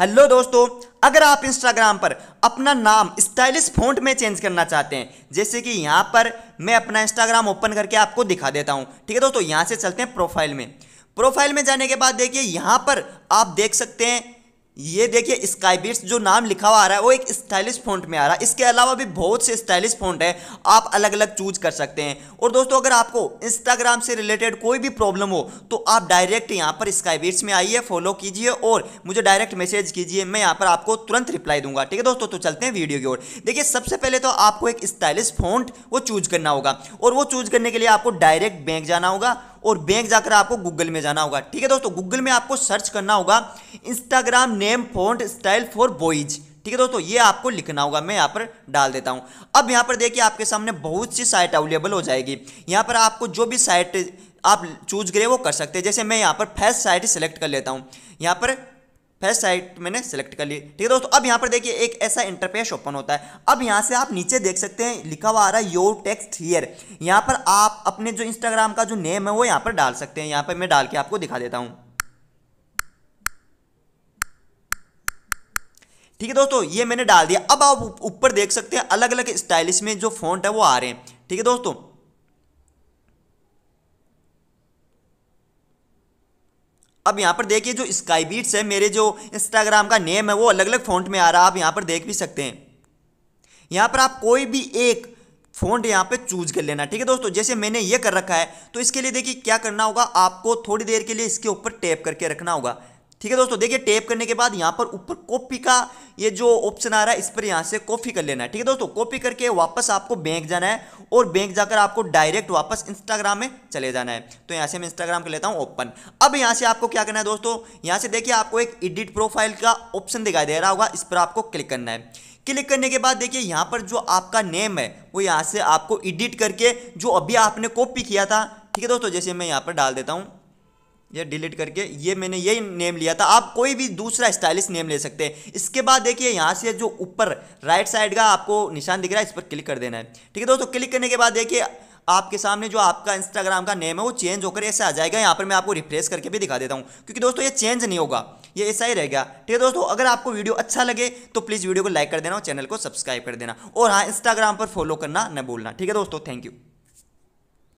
hello दोस्तों अगर आप इंस्टाग्राम पर अपना नाम स्टाइलिश फोंट में चेंज करना चाहते हैं जैसे कि यहाँ पर मैं अपना इंस्टाग्राम ओपन करके आपको दिखा देता हूँ ठीक है दोस्तों यहाँ से चलते हैं प्रोफाइल में प्रोफाइल में जाने के बाद देखिए यहाँ पर आप देख सकते हैं ये देखिए स्काईबीट्स जो नाम लिखा हुआ आ रहा है वो एक स्टाइलिश फॉन्ट में आ रहा है इसके अलावा भी बहुत से स्टाइलिश फॉन्ट है आप अलग अलग चूज कर सकते हैं और दोस्तों अगर आपको इंस्टाग्राम से रिलेटेड कोई भी प्रॉब्लम हो तो आप डायरेक्ट यहाँ पर स्काईबीट्स में आइए फॉलो कीजिए और मुझे डायरेक्ट मैसेज कीजिए मैं यहाँ पर आपको तुरंत रिप्लाई दूंगा ठीक है दोस्तों तो चलते हैं वीडियो की ओर देखिए सबसे पहले तो आपको एक स्टाइलिश फॉन्ट वो चूज करना होगा और वो चूज करने के लिए आपको डायरेक्ट बैंक जाना होगा और बैंक जाकर आपको गूगल में जाना होगा ठीक है दोस्तों गूगल में आपको सर्च करना होगा Instagram name phone style for boys ठीक है दोस्तों ये आपको लिखना होगा मैं यहाँ पर डाल देता हूँ अब यहाँ पर देखिए आपके सामने बहुत सी साइट अवेलेबल हो जाएगी यहाँ पर आपको जो भी साइट आप चूज करें वो कर सकते हैं जैसे मैं यहाँ पर फर्स्ट साइट सेलेक्ट कर लेता हूँ यहाँ पर फर्स्ट साइट मैंने सेलेक्ट कर ली ठीक है दोस्तों अब यहाँ पर देखिए एक ऐसा इंटरफेस ओपन होता है अब यहाँ से आप नीचे देख सकते हैं लिखा हुआ आ रहा है योर टेक्स्ट हियर यहाँ पर आप अपने जो इंस्टाग्राम का जो नेम है वो यहाँ पर डाल सकते हैं यहाँ पर मैं डाल के आपको दिखा देता हूँ ठीक है दोस्तों ये मैंने डाल दिया अब आप ऊपर देख सकते हैं अलग अलग स्टाइलिश में जो फॉन्ट है वो आ रहे हैं ठीक है दोस्तों अब यहाँ पर देखिए जो स्काई बीट्स है मेरे जो इंस्टाग्राम का नेम है वो अलग अलग फ़ॉन्ट में आ रहा है आप यहाँ पर देख भी सकते हैं यहाँ पर आप कोई भी एक फ़ॉन्ट यहाँ पे चूज कर लेना ठीक है दोस्तों जैसे मैंने ये कर रखा है तो इसके लिए देखिए क्या करना होगा आपको थोड़ी देर के लिए इसके ऊपर टैप करके रखना होगा ठीक है दोस्तों देखिए टेप करने के बाद यहाँ पर ऊपर कॉपी का ये जो ऑप्शन आ रहा है इस पर यहाँ से कॉपी कर लेना है ठीक है दोस्तों कॉपी करके वापस आपको बैंक जाना है और बैंक जाकर आपको डायरेक्ट वापस इंस्टाग्राम में चले जाना है तो यहाँ से मैं इंस्टाग्राम कर लेता हूँ ओपन अब यहाँ से आपको क्या करना है दोस्तों यहाँ से देखिए आपको एक एडिट प्रोफाइल का ऑप्शन दिखाई दे रहा होगा इस पर आपको क्लिक करना है क्लिक करने के बाद देखिए यहाँ पर जो आपका नेम है वो यहाँ से आपको एडिट करके जो अभी आपने कॉपी किया था ठीक है दोस्तों जैसे मैं यहाँ पर डाल देता हूँ ये डिलीट करके ये मैंने यही नेम लिया था आप कोई भी दूसरा स्टाइलिश नेम ले सकते हैं इसके बाद देखिए यहाँ से जो ऊपर राइट साइड का आपको निशान दिख रहा है इस पर क्लिक कर देना है ठीक है दोस्तों क्लिक करने के बाद देखिए आपके सामने जो आपका इंस्टाग्राम का नेम है वो चेंज होकर ऐसे आ जाएगा यहाँ पर मैं आपको रिफ्रेश करके भी दिखा देता हूँ क्योंकि दोस्तों ये चेंज नहीं होगा ये ऐसा ही रहेगा ठीक है दोस्तों अगर आपको वीडियो अच्छा लगे तो प्लीज़ वीडियो को लाइक कर देना और चैनल को सब्सक्राइब कर देना और हाँ इंस्टाग्राम पर फॉलो करना न भूलना ठीक है दोस्तों थैंक यू